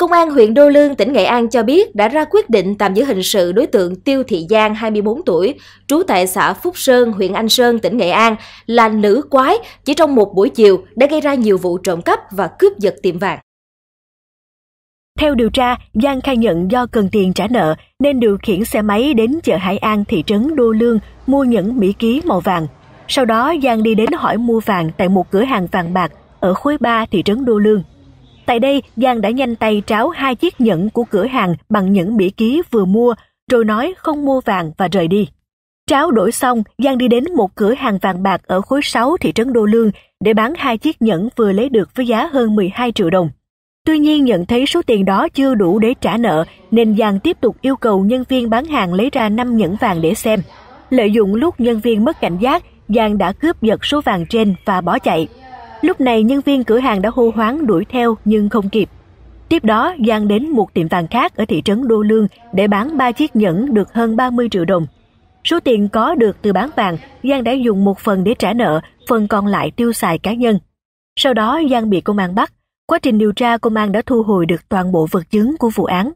Công an huyện Đô Lương, tỉnh Nghệ An cho biết đã ra quyết định tạm giữ hình sự đối tượng Tiêu Thị Giang, 24 tuổi, trú tại xã Phúc Sơn, huyện Anh Sơn, tỉnh Nghệ An, là nữ quái chỉ trong một buổi chiều đã gây ra nhiều vụ trộm cắp và cướp giật tiệm vàng. Theo điều tra, Giang khai nhận do cần tiền trả nợ nên điều khiển xe máy đến chợ Hải An, thị trấn Đô Lương mua những mỹ ký màu vàng. Sau đó Giang đi đến hỏi mua vàng tại một cửa hàng vàng bạc ở khối 3 thị trấn Đô Lương. Tại đây, Giang đã nhanh tay tráo hai chiếc nhẫn của cửa hàng bằng những bỉ ký vừa mua, rồi nói không mua vàng và rời đi. Tráo đổi xong, Giang đi đến một cửa hàng vàng bạc ở khối 6 thị trấn Đô Lương để bán hai chiếc nhẫn vừa lấy được với giá hơn 12 triệu đồng. Tuy nhiên nhận thấy số tiền đó chưa đủ để trả nợ nên Giang tiếp tục yêu cầu nhân viên bán hàng lấy ra 5 nhẫn vàng để xem. Lợi dụng lúc nhân viên mất cảnh giác, Giang đã cướp giật số vàng trên và bỏ chạy. Lúc này nhân viên cửa hàng đã hô hoáng đuổi theo nhưng không kịp. Tiếp đó Giang đến một tiệm vàng khác ở thị trấn Đô Lương để bán 3 chiếc nhẫn được hơn 30 triệu đồng. Số tiền có được từ bán vàng, Giang đã dùng một phần để trả nợ, phần còn lại tiêu xài cá nhân. Sau đó Giang bị công an bắt. Quá trình điều tra công an đã thu hồi được toàn bộ vật chứng của vụ án.